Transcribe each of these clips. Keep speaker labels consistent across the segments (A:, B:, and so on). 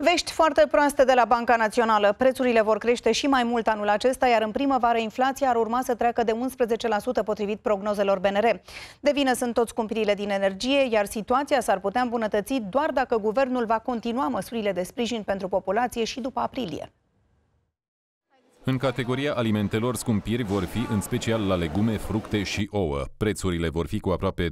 A: Vești foarte proaste de la Banca Națională. Prețurile vor crește și mai mult anul acesta, iar în primăvară inflația ar urma să treacă de 11% potrivit prognozelor BNR. De vină sunt toți cumplirile din energie, iar situația s-ar putea îmbunătăți doar dacă guvernul va continua măsurile de sprijin pentru populație și după aprilie.
B: În categoria alimentelor scumpiri vor fi în special la legume, fructe și ouă. Prețurile vor fi cu aproape 12%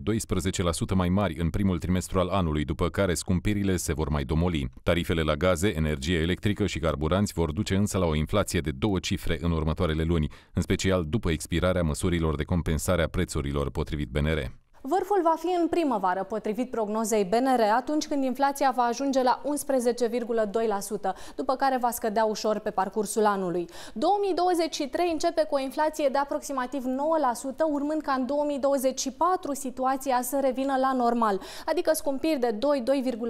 B: mai mari în primul trimestru al anului, după care scumpirile se vor mai domoli. Tarifele la gaze, energie electrică și carburanți vor duce însă la o inflație de două cifre în următoarele luni, în special după expirarea măsurilor de compensare a prețurilor potrivit BNR.
C: Vârful va fi în primăvară, potrivit prognozei BNR, atunci când inflația va ajunge la 11,2%, după care va scădea ușor pe parcursul anului. 2023 începe cu o inflație de aproximativ 9%, urmând ca în 2024 situația să revină la normal, adică scumpiri de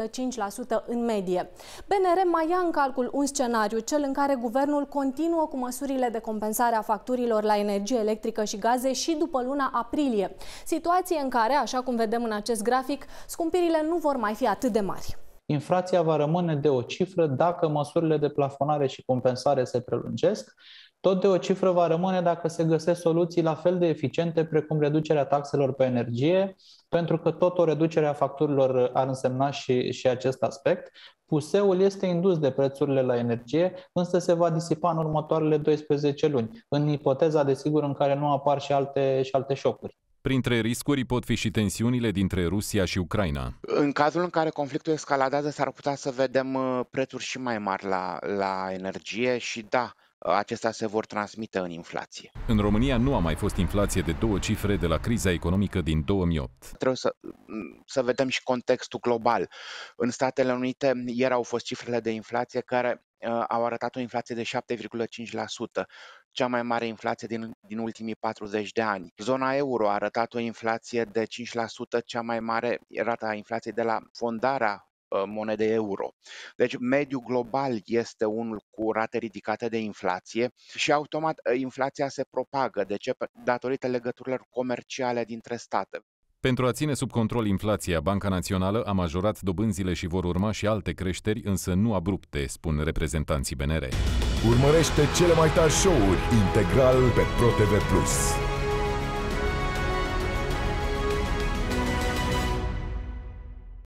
C: 2-2,5% în medie. BNR mai ia în calcul un scenariu, cel în care guvernul continuă cu măsurile de compensare a facturilor la energie electrică și gaze și după luna aprilie. Situație în care care, așa cum vedem în acest grafic, scumpirile nu vor mai fi atât de mari.
A: Inflația va rămâne de o cifră dacă măsurile de plafonare și compensare se prelungesc, tot de o cifră va rămâne dacă se găsesc soluții la fel de eficiente precum reducerea taxelor pe energie, pentru că tot o reducere a facturilor ar însemna și, și acest aspect. Puseul este indus de prețurile la energie, însă se va disipa în următoarele 12 luni, în ipoteza, desigur, în care nu apar și alte, și alte șocuri.
B: Printre riscuri pot fi și tensiunile dintre Rusia și Ucraina.
D: În cazul în care conflictul escaladează, s-ar putea să vedem uh, prețuri și mai mari la, la energie și da, acestea se vor transmite în inflație.
B: În România nu a mai fost inflație de două cifre de la criza economică din 2008. Trebuie
D: să, mm, să vedem și contextul global. În Statele Unite ieri au fost cifrele de inflație care uh, au arătat o inflație de 7,5%, cea mai mare inflație din, din ultimii 40 de ani. Zona euro a arătat o inflație de 5%, cea mai mare rata a inflației de la fondarea Uh, monedei euro. Deci mediul global este unul cu rate ridicate de inflație și automat uh, inflația se propagă. De ce? Datorită legăturilor comerciale dintre state.
B: Pentru a ține sub control inflația, Banca Națională a majorat dobânzile și vor urma și alte creșteri, însă nu abrupte, spun reprezentanții BNR. Urmărește cele mai tari show-uri integral pe ProTV+.